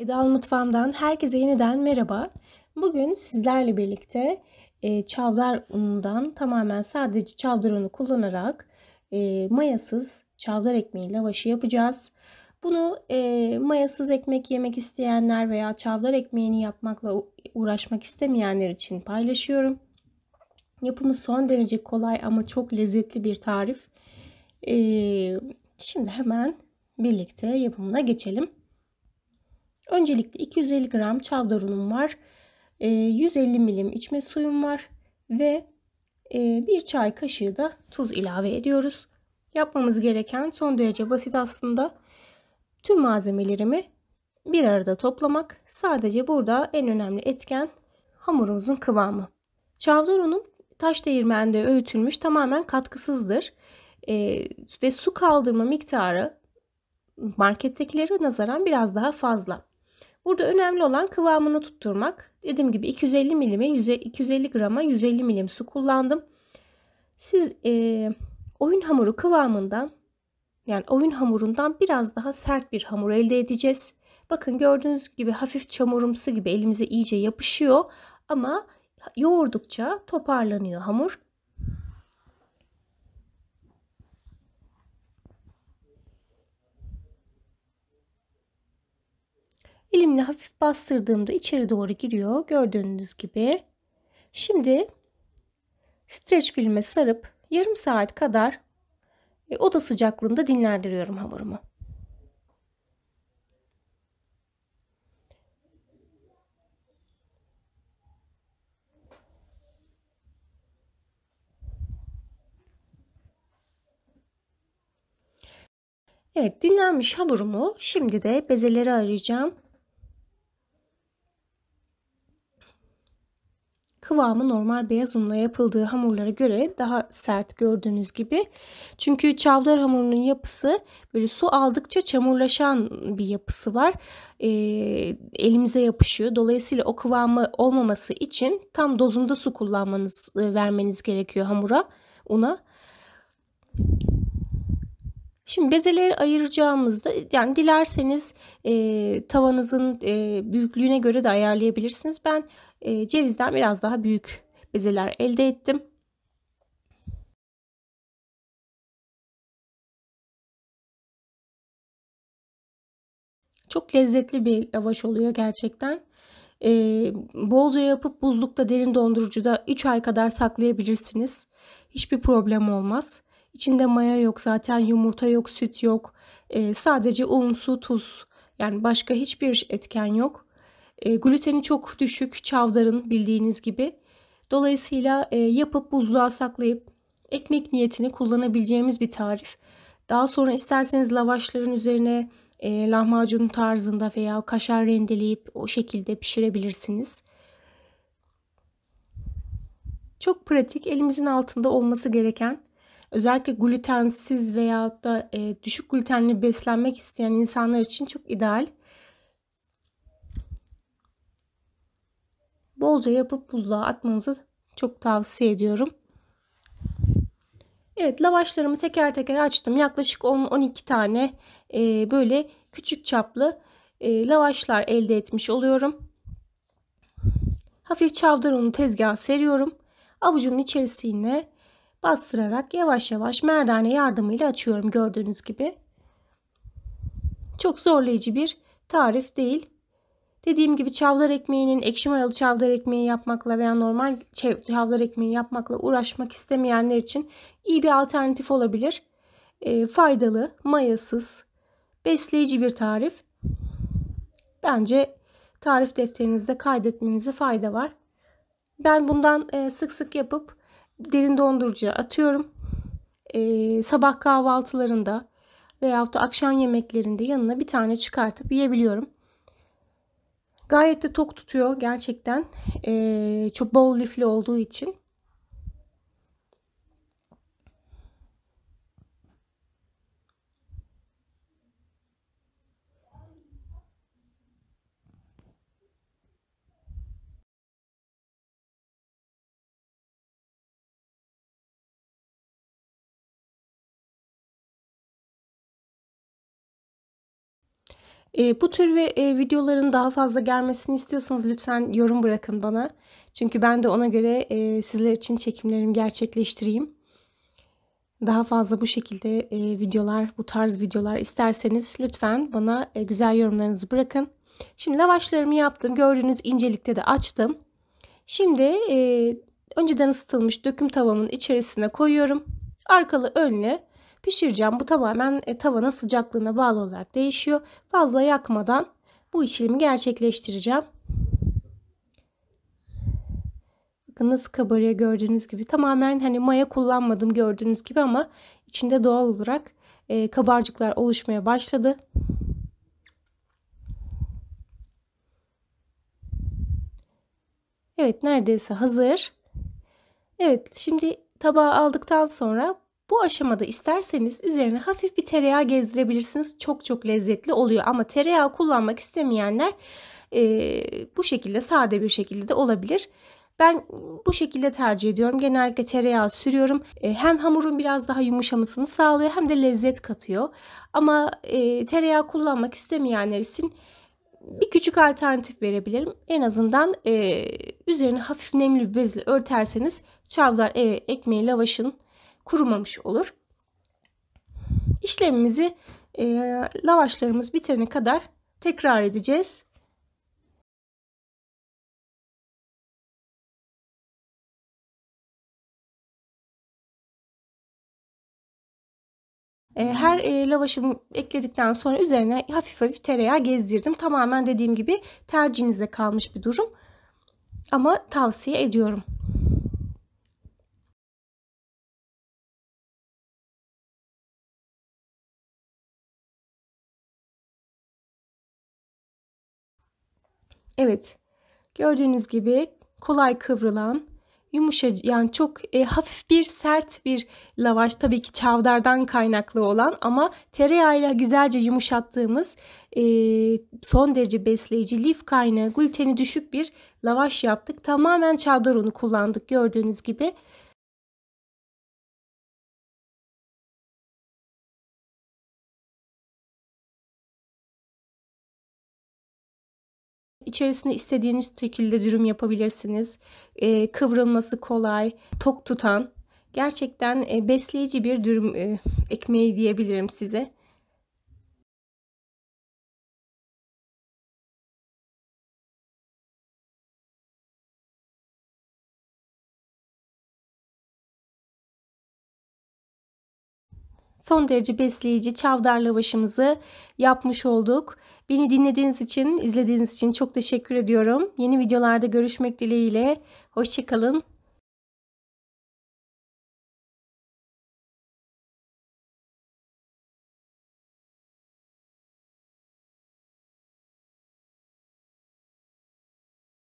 Edal Mutfağım'dan herkese yeniden merhaba. Bugün sizlerle birlikte e, çavdar unundan tamamen sadece çavdar unu kullanarak e, mayasız çavdar ekmeği lavaşı yapacağız. Bunu e, mayasız ekmek yemek isteyenler veya çavdar ekmeğini yapmakla uğraşmak istemeyenler için paylaşıyorum. Yapımı son derece kolay ama çok lezzetli bir tarif. E, şimdi hemen birlikte yapımına geçelim. Öncelikle 250 gram çavdar unum var. 150 e, milim içme suyum var. Ve e, bir çay kaşığı da tuz ilave ediyoruz. Yapmamız gereken son derece basit aslında. Tüm malzemelerimi bir arada toplamak. Sadece burada en önemli etken hamurumuzun kıvamı. Çavdar unum taş değirmende öğütülmüş tamamen katkısızdır. E, ve su kaldırma miktarı markettekilere nazaran biraz daha fazla. Burada önemli olan kıvamını tutturmak. Dediğim gibi 250 milime 250 grama 150 milim su kullandım. Siz e, oyun hamuru kıvamından yani oyun hamurundan biraz daha sert bir hamur elde edeceğiz. Bakın gördüğünüz gibi hafif çamurumsu gibi elimize iyice yapışıyor ama yoğurdukça toparlanıyor hamur. Elimle hafif bastırdığımda içeri doğru giriyor. Gördüğünüz gibi. Şimdi streç filme sarıp yarım saat kadar e, oda sıcaklığında dinlendiriyorum hamurumu. Evet dinlenmiş hamurumu şimdi de bezelere ayıracağım. kıvamı normal beyaz unla yapıldığı hamurlara göre daha sert gördüğünüz gibi. Çünkü çavdar hamurunun yapısı böyle su aldıkça çamurlaşan bir yapısı var. E, elimize yapışıyor. Dolayısıyla o kıvamı olmaması için tam dozunda su kullanmanız, e, vermeniz gerekiyor hamura, una. Şimdi bezeleri ayıracağımızda e, yani dilerseniz e, tavanızın e, büyüklüğüne göre de ayarlayabilirsiniz. Ben e, cevizden biraz daha büyük bezeler elde ettim. Çok lezzetli bir lavaş oluyor gerçekten. Ee, bolca yapıp buzlukta derin dondurucuda 3 ay kadar saklayabilirsiniz. Hiçbir problem olmaz. İçinde maya yok zaten yumurta yok süt yok. E, sadece un su tuz yani başka hiçbir etken yok. E, gluteni çok düşük çavdarın bildiğiniz gibi. Dolayısıyla e, yapıp buzluğa saklayıp ekmek niyetini kullanabileceğimiz bir tarif. Daha sonra isterseniz lavaşların üzerine e, lahmacun tarzında veya kaşar rendeleyip o şekilde pişirebilirsiniz. Çok pratik, elimizin altında olması gereken özellikle glutensiz veya da e, düşük glutenli beslenmek isteyen insanlar için çok ideal. Bolca yapıp buzluğa atmanızı çok tavsiye ediyorum. Evet lavaşlarımı teker teker açtım. Yaklaşık 10-12 tane e, böyle küçük çaplı e, lavaşlar elde etmiş oluyorum. Hafif çavdar unu tezgaha seriyorum. Avucumun içerisine bastırarak yavaş yavaş merdane yardımıyla açıyorum gördüğünüz gibi. Çok zorlayıcı bir tarif değil. Dediğim gibi çavdar ekmeğinin ekşi mayalı çavdar ekmeği yapmakla veya normal çavdar ekmeği yapmakla uğraşmak istemeyenler için iyi bir alternatif olabilir. E, faydalı, mayasız, besleyici bir tarif. Bence tarif defterinizde kaydetmenize fayda var. Ben bundan e, sık sık yapıp derin dondurucuya atıyorum. Ee, sabah kahvaltılarında veyahut da akşam yemeklerinde yanına bir tane çıkartıp yiyebiliyorum. Gayet de tok tutuyor gerçekten. Ee, çok bol lifli olduğu için. E, bu tür ve e, videoların daha fazla gelmesini istiyorsanız lütfen yorum bırakın bana. Çünkü ben de ona göre e, sizler için çekimlerimi gerçekleştireyim. Daha fazla bu şekilde e, videolar, bu tarz videolar isterseniz lütfen bana e, güzel yorumlarınızı bırakın. Şimdi lavaşlarımı yaptım. Gördüğünüz incelikte de açtım. Şimdi e, önceden ısıtılmış döküm tavamın içerisine koyuyorum. Arkalı önlü pişireceğim. Bu tamamen e, tavanın sıcaklığına bağlı olarak değişiyor. Fazla yakmadan bu işlemi gerçekleştireceğim. Bakın nasıl kabarıyor gördüğünüz gibi. Tamamen hani maya kullanmadım gördüğünüz gibi ama içinde doğal olarak e, kabarcıklar oluşmaya başladı. Evet neredeyse hazır. Evet şimdi tabağı aldıktan sonra bu aşamada isterseniz üzerine hafif bir tereyağı gezdirebilirsiniz. Çok çok lezzetli oluyor ama tereyağı kullanmak istemeyenler e, bu şekilde sade bir şekilde de olabilir. Ben bu şekilde tercih ediyorum. Genellikle tereyağı sürüyorum. Hem hamurun biraz daha yumuşamasını sağlıyor hem de lezzet katıyor. Ama tereyağı kullanmak istemeyenler için bir küçük alternatif verebilirim. En azından üzerine hafif nemli bir bezle örterseniz çavdar e, ekmeği lavaşın kurumamış olur. İşlemimizi e, lavaşlarımız bitene kadar tekrar edeceğiz. E, her e, lavaşımı ekledikten sonra üzerine hafif hafif tereyağı gezdirdim. Tamamen dediğim gibi tercihinize kalmış bir durum. Ama tavsiye ediyorum. Evet gördüğünüz gibi kolay kıvrılan yumuşacık yani çok e, hafif bir sert bir lavaş tabii ki çavdardan kaynaklı olan ama tereyağıyla güzelce yumuşattığımız e, son derece besleyici lif kaynağı gluteni düşük bir lavaş yaptık. Tamamen çavdar unu kullandık gördüğünüz gibi. İçerisine istediğiniz şekilde dürüm yapabilirsiniz. E, kıvrılması kolay, tok tutan, gerçekten e, besleyici bir dürüm e, ekmeği diyebilirim size. son derece besleyici çavdar lavaşımızı yapmış olduk. Beni dinlediğiniz için, izlediğiniz için çok teşekkür ediyorum. Yeni videolarda görüşmek dileğiyle. Hoşçakalın.